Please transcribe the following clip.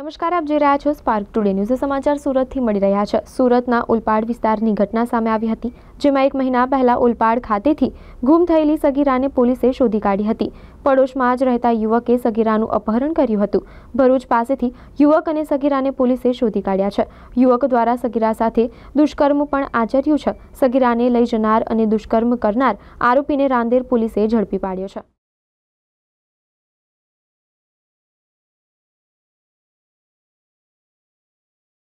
નમસ્કાર આપ જોઈ રહ્યા છો સ્પાર્ક ટુડે ન્યૂઝે સમાચાર સુરત થી મળી રહ્યા છે સુરત ના ઓળપાડ વિસ્તારની ઘટના સામે આવી હતી જેમાં એક મહિના પહેલા ઓળપાડ ખાતે થી ગૂમ થયેલી સગીરાને પોલીસે શોધી કાઢી હતી પડોશમાં જ રહેતા યુવકે સગીરાનું અપહરણ કર્યું હતું ભરૂચ પાસે થી યુવક અને સગીરાને પોલીસે શોધી કાઢ્યા છે યુવક દ્વારા સગીરા સાથે દુષ્કર્મ પણ આચર્યું છે સગીરાને લઈ જનાર અને દુષ્કર્મ કરનાર આરોપીને રાંદેર પોલીસે ઝડપી પાડ્યો છે